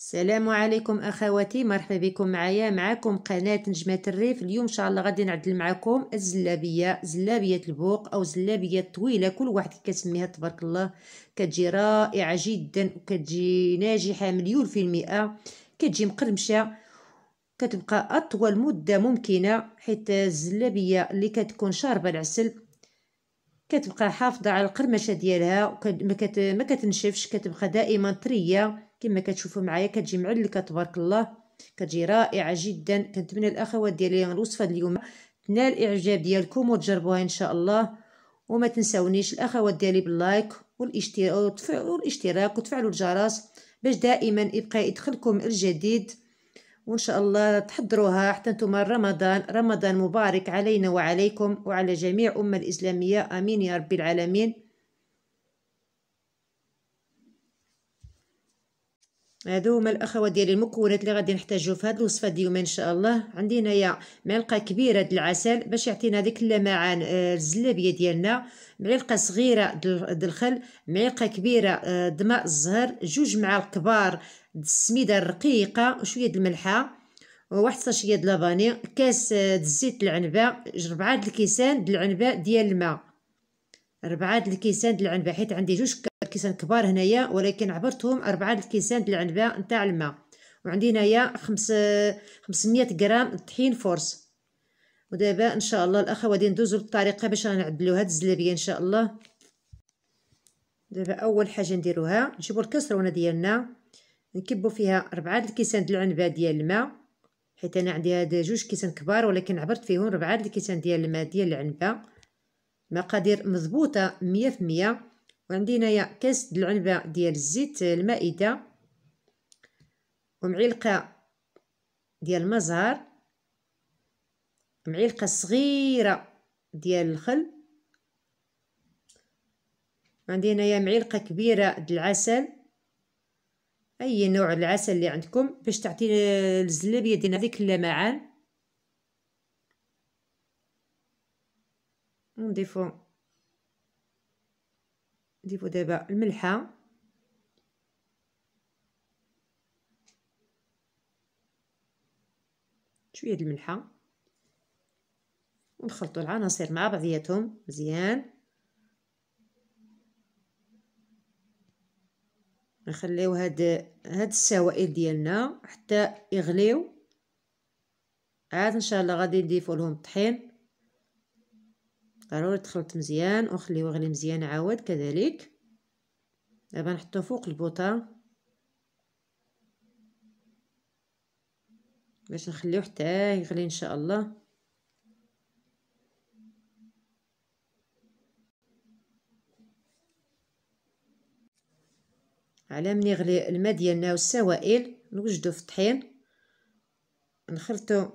السلام عليكم اخواتي مرحبا بكم معايا معاكم قناه نجمه الريف اليوم ان شاء الله غادي نعدل معاكم الزلابيه زلابيه البوق او زلابيه طويله كل واحد كتسميها تبارك الله كتجي رائعه جدا وكتجي ناجحه مليون في المئه كتجي مقرمشه كتبقى اطول مده ممكنه حيت الزلابيه اللي كتكون شاربه العسل كتبقى حافظه على القرمشه ديالها وما كتنشفش كتبقى دائما طريه كما كتشوفوا معايا كتجي معلكه تبارك الله كتجي رائعه جدا كنتمنى الاخوات ديالي الوصفه اليوم تنال الاعجاب ديالكم وتجربوها ان شاء الله وما تنساونيش الاخوات ديالي باللايك والاشتراك وتفعلوا الجرس باش دائما يبقى يدخلكم الجديد وان شاء الله تحضروها حتى نتوما رمضان رمضان مبارك علينا وعليكم وعلى جميع امه الاسلاميه امين يا رب العالمين هادو هما الاخوات ديالي المكونات اللي غادي نحتاجو في هاد الوصفه ديال اليوم ان شاء الله عندي هنايا معلقه كبيره ديال العسل باش يعطينا ديك اللمعان آه، الزلابيه ديالنا معلقه صغيره ديال الخل معلقه كبيره آه، دماء الزهر جوج معالق كبار السميده الرقيقه وشويه الملحه واحد ساشيه د لافاني كاس آه، د الزيت العنبه ربعه د الكيسان د العنبه ديال الماء ربعه د الكيسان د العنبه حيت عندي جوج كيسان كبار هنايا ولكن عبرتهم أربعة الكيسان ديال العنبة نتاع الماء وعندي هنايا خمس خمسمية غرام طحين فورس ودابا ان شاء الله الاخ غادي ندوزو بالطريقه باش غنعدلو هاد الزلابيه ان شاء الله دابا اول حاجه نديروها نجيبو الكسرونه ديالنا نكبو فيها ربعة الكيسان ديال العنبه ديال الماء حيت انا عندي هاد جوج كيسان كبار ولكن عبرت فيهم ربعة الكيسان ديال الماء ديال العنبه مقادير مضبوطه مية في مية وعندي هنايا كاس العلبه ديال الزيت المائده ومعلقه ديال المزهر معلقه صغيره ديال الخل عندي هنايا معلقه كبيره ديال العسل اي نوع العسل اللي عندكم باش تعطي الزلابيه ديال هذيك اللمعان ونضيفو نضيفو دابا الملحه شويه د الملحه ونخلطو العناصر مع بعضياتهم مزيان نخليو هاد هاد السوائل ديالنا حتى يغليو عاد ان شاء الله غادي نضيفو لهم الطحين ضروري تخلط مزيان ونخليه يغلي مزيان عاود كذلك دابا نحطو فوق البوطه باش نخليوه حتى يغلي ان شاء الله على من يغلي الماء ديالنا والسوائل نوجدو في الطحين نخلطو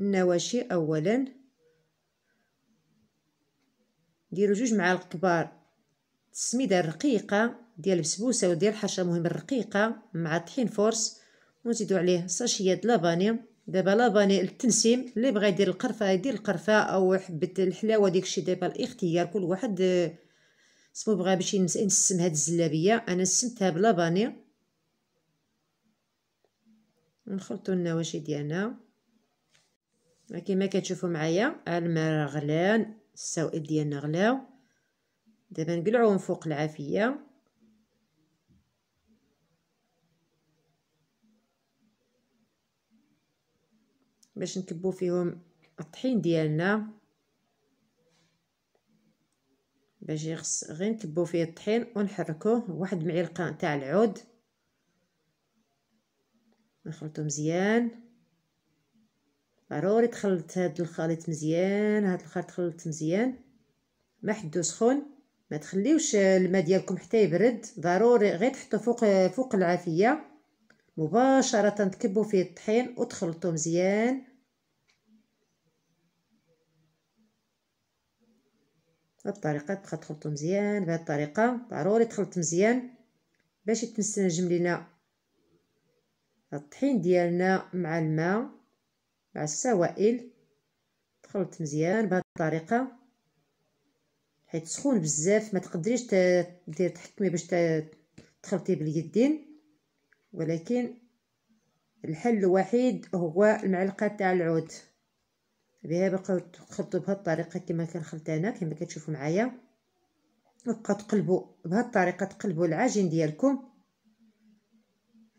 النواشي اولا نديرو جوج معالق كبار السميده الرقيقه ديال البسبوسه وديال الحشه مهم الرقيقه مع طحين فورس ونزيدو عليه ساشيه د لافاني دابا لافاني التنسيم اللي بغى يدير القرفه يدير القرفه او حبه الحلاوه الشيء دابا الاختيار كل واحد آه، سمو بغى باش ينسم هاد الزلابيه انا سمتها بلافاني نخلطو النواشي ديالنا كما كتشوفوا معايا الماء غلان السوائل ديالنا غلاو دابا نقلعوهم فوق العافيه باش نكبو فيهم الطحين ديالنا باش يغس غير نكبو فيه الطحين ونحركوه واحد معلقه تاع العود نخلطو مزيان ضروري تخلط هاد الخليط مزيان هاد الخليط تخلط مزيان ما حدو سخون ما تخليوش الماء ديالكم حتى يبرد ضروري غير تحطو فوق فوق العافيه مباشره تكبوا فيه الطحين وتخلطوا مزيان بهاد الطريقه تبقى تخلطو مزيان بهاد الطريقه ضروري تخلط مزيان باش يتنسجم لينا الطحين ديالنا مع الماء مع السوائل تخلط مزيان بهاد الطريقه حيت سخون بزاف ما تقدريش دير تحكمي باش تخلطي باليدين ولكن الحل الوحيد هو المعلقه تاع العود بها بقاو تخلطوا بهاد الطريقه كما كنخلط انا كما كتشوفوا معايا وبقاو تقلبوا بهاد الطريقه تقلبوا العجين ديالكم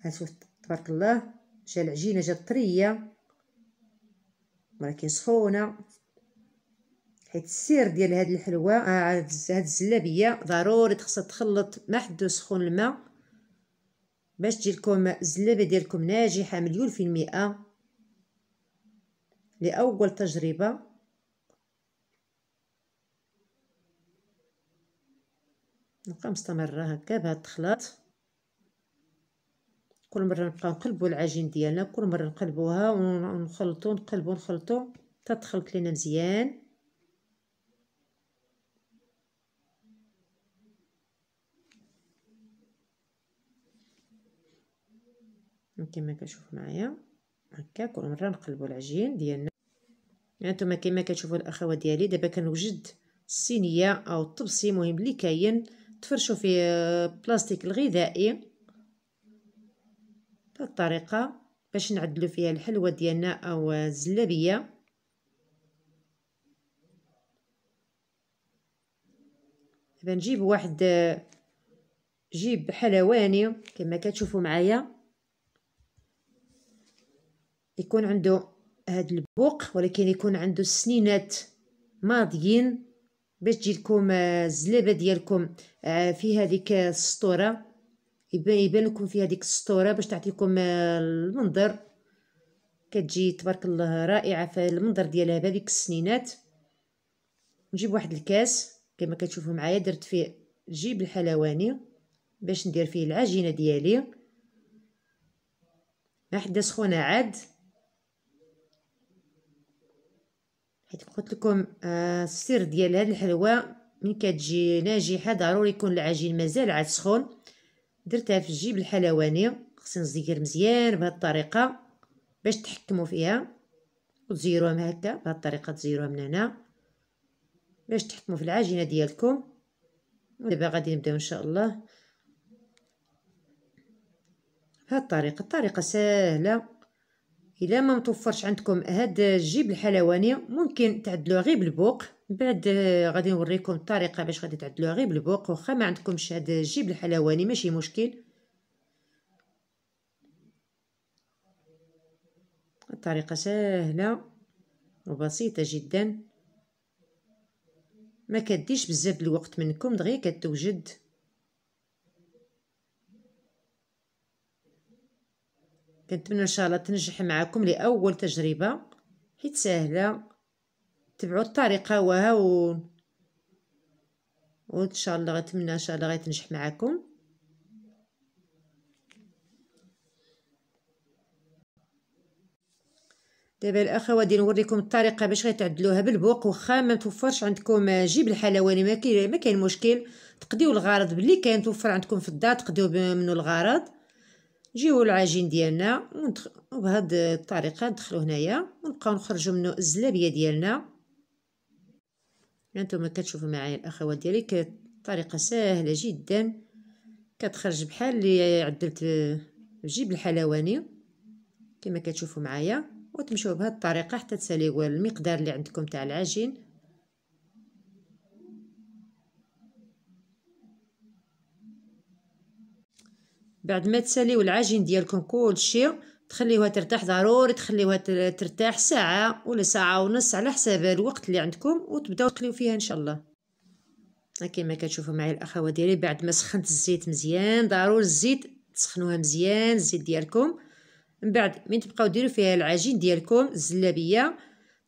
ها تبارك الله جا العجينه جات طريه ولكن سخونه حيت السير ديال هاد الحلوه آه هاد الزلابيه ضروري خصها تخلط ما حدو سخون الماء باش تجي لكم الزلابيه ديالكم ناجحه مليون في المئه لاول تجربه نبقى مستمره هكا بهاد التخلاط كل مره نبقاو نقلبوا العجين ديالنا كل مره نقلبوها ونخلطوا نقلبوا نخلطوا تخلط لينا مزيان كما كتشوف معايا هكا كل مره نقلبوا العجين ديالنا هانتوما كما كتشوفوا الاخوات ديالي دابا كنوجد الصينيه او الطبسي مهم اللي كاين تفرشوا فيه آه، بلاستيك الغذائي الطريقه باش نعدلو فيها الحلوه ديالنا او الزلابيه دابا نجيب واحد جيب حلواني كما كتشوفوا معايا يكون عنده هاد البوق ولكن يكون عنده السنينات ماضيين باش تجي لكم آه، الزلابه ديالكم آه، في هذيك السطوره يبان لكم في هذيك السطوره باش تعطيكم المنظر كتجي تبارك الله رائعه في المنظر ديالها بهذيك السنينات نجيب واحد الكاس كما كتشوفوا معايا درت فيه جيب الحلواني باش ندير فيه العجينه ديالي واحده سخونه عاد حيت قلت لكم آه، السر ديال هاد الحلوى من كتجي ناجحه ضروري يكون العجين مازال عاد سخون درتها في الجيب الحلواني خصني نزير مزيان بهاد الطريقه باش تحكموا فيها وتزيروها من هكا بهاد الطريقه تزيروها من هنا باش تحكموا في العجينه ديالكم دابا غادي نبداو ان شاء الله بهاد الطريقه الطريقه سهله الا ما متوفرش عندكم هاد الجيب الحلواني ممكن تعدلوه غير بالبوق من بعد آه، غادي نوريكم الطريقه باش غادي تعدلوها غير بالبوق واخا ما عندكمش هاد الجيب الحلواني ماشي مشكل الطريقه سهله وبسيطه جدا ما كديش بزاف الوقت منكم دغيا كتوجد كنتمنى ان شاء الله تنجح معكم لاول تجربه حيت سهله تبعوا الطريقه وهاون وان شاء الله غنتمنى ان شاء الله غتنجح معكم دابا الاخوه غادي نوريكم الطريقه باش غتعدلوها بالبوق واخا ما متوفرش عندكم جيب الحلواني ما كاين ما كاين مشكل تقديو الغرض باللي كان توفر عندكم في الدار تقديو منو الغرض جيو العجين ديالنا وبهذه الطريقه ندخلو هنايا ونبقاو نخرجو منه الزلابيه ديالنا انتم كتشوفوا معايا الاخوات ديالي طريقه سهله جدا كتخرج بحال اللي عدلت جيب الحلواني كما كتشوفوا معايا وتمشيو بهذه الطريقه حتى تساليوا المقدار اللي عندكم تاع العجين بعد ما تساليوا العجين ديالكم كلشي تخليوها ترتاح ضروري تخليوها ترتاح ساعة ولا ساعة ونص على حساب الوقت اللي عندكم وتبداو تقليو فيها ان شاء الله كيما كتشوفوا معايا الاخوات ديالي بعد ما سخنت الزيت مزيان ضروري الزيت تسخنوها مزيان الزيت ديالكم من بعد من تبقاو ديروا فيها العجين ديالكم الزلابيه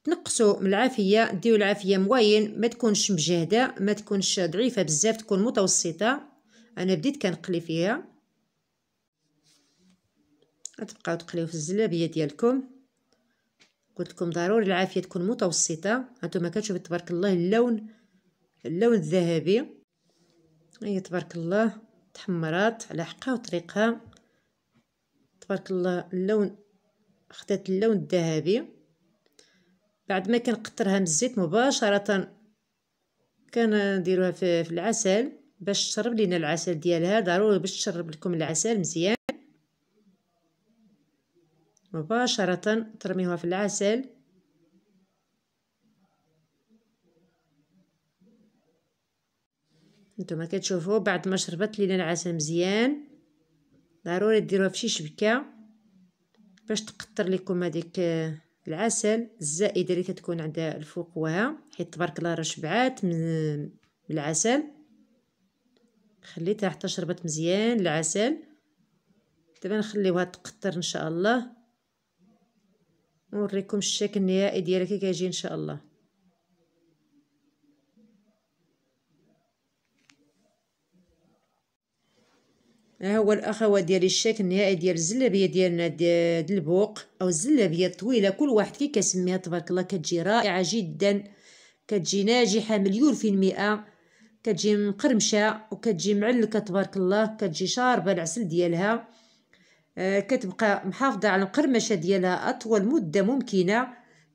تنقصوا من العافيه ديروا العافيه موين ما تكونش مجهده ما تكونش ضعيفه بزاف تكون متوسطه انا بديت كنقلي فيها غتبقاو تقليو في الزلابيه ديالكم قلت لكم ضروري العافيه تكون متوسطه هانتوما كتشوفوا تبارك الله اللون اللون الذهبي هي تبارك الله تحمرات على حقها وطريقها تبارك الله اللون خدات اللون الذهبي بعد ما كنقطرها من الزيت مباشره كنديروها في العسل باش تشرب لينا العسل ديالها ضروري باش تشرب لكم العسل مزيان مباشرة ترميها في العسل نتوما كتشوفوا بعد ما شربت لينا العسل مزيان ضروري ديروها في شي شبكه باش تقطر لكم هذيك آه، العسل الزائده اللي كتكون عند وها حيت تبارك الله راه شبعات من العسل خليتها حتى شربت مزيان العسل دابا نخليوها تقطر ان شاء الله ونوريكم الشكل النهائي ديالها كي كيجي ان شاء الله ها هو الاخوات ديالي الشكل النهائي ديال الزلابيه ديالنا ديال البوق او الزلابيه الطويله كل واحد كي كسميها تبارك الله كتجي رائعه جدا كتجي ناجحه مليون في المئه كتجي مقرمشه وكتجي معلكه تبارك الله كتجي شاربه العسل ديالها آه، كتبقى محافظة على القرمشة ديالها أطول مدة ممكنة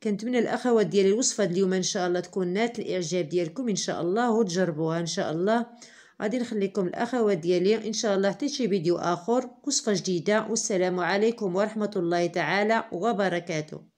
كنتمنى الأخوات ديالي الوصفة اليوم إن شاء الله تكون نالت الإعجاب ديالكم إن شاء الله وتجربوها إن شاء الله غادي نخليكم الأخوات ديالي إن شاء الله حتى شي فيديو آخر وصفة جديدة والسلام عليكم ورحمة الله تعالى وبركاته